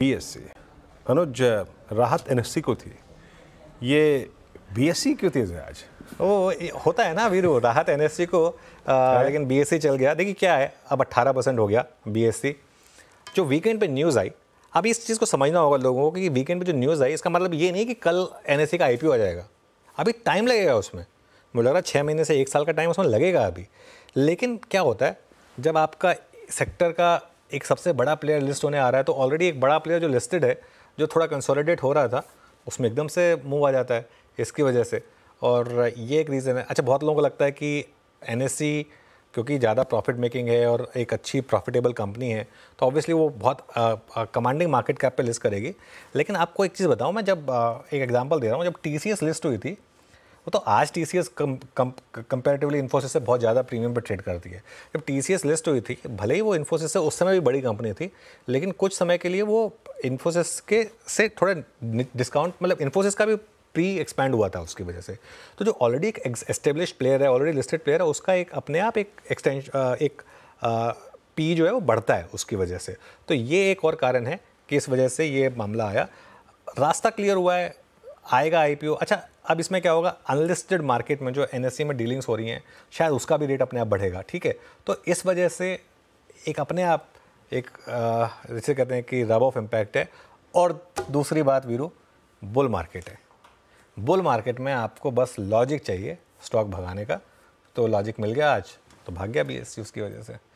BSc अनुज राहत NSC को थी ये बीएससी क्यों थी आज वो होता है ना वीरू राहत एनएससी को आ, लेकिन बीएससी चल गया देखिए क्या है अब 18 परसेंट हो गया बीएससी जो वीकेंड पे न्यूज़ आई अब इस चीज़ को समझना होगा लोगों को कि वीकेंड पे जो न्यूज़ आई इसका मतलब ये नहीं कि कल एन का आईपीओ आ जाएगा अभी टाइम लगेगा उसमें मुझे लग रहा है छः महीने से एक साल का टाइम उसमें लगेगा अभी लेकिन क्या होता है जब आपका सेक्टर का एक सबसे बड़ा प्लेयर लिस्ट होने आ रहा है तो ऑलरेडी एक बड़ा प्लेयर जो लिस्टेड है जो थोड़ा कंसोलिडेट हो रहा था उसमें एकदम से मूव आ जाता है इसकी वजह से और ये एक रीज़न है अच्छा बहुत लोगों को लगता है कि एन क्योंकि ज़्यादा प्रॉफिट मेकिंग है और एक अच्छी प्रॉफिटेबल कंपनी है तो ऑब्वियसली वो बहुत कमांडिंग मार्केट कैप पे लिस्ट करेगी लेकिन आपको एक चीज़ बताऊँ मैं जब आ, एक एग्जांपल दे रहा हूँ जब टी लिस्ट हुई थी वो तो आज T C S comparatively Infosys से बहुत ज़्यादा प्रीमियम पर ट्रेड करती है जब टी सी एस लिस्ट हुई थी भले ही वो इन्फोसिस से उस समय भी बड़ी कंपनी थी लेकिन कुछ समय के लिए वो इन्फोसिस के से थोड़ा डिस्काउंट मतलब इन्फोसिस का भी प्री एक्सपैंड हुआ था उसकी वजह से तो जो ऑलरेडी एक एस्टेब्लिश प्लेयर है ऑलरेडी लिस्टेड प्लेयर है उसका एक अपने आप एक एक्सटेंशन एक पी जो है वो बढ़ता है उसकी वजह से तो ये एक और कारण है कि इस वजह से ये मामला आया रास्ता क्लियर हुआ है आएगा आईपीओ अच्छा अब इसमें क्या होगा अनलिस्टेड मार्केट में जो एन e में डीलिंग्स हो रही हैं शायद उसका भी रेट अपने आप बढ़ेगा ठीक है तो इस वजह से एक अपने आप एक जैसे कहते हैं कि रब ऑफ इम्पैक्ट है और दूसरी बात वीरू बुल मार्केट है बुल मार्केट में आपको बस लॉजिक चाहिए स्टॉक भगाने का तो लॉजिक मिल गया आज तो भाग गया बी एस उसकी वजह से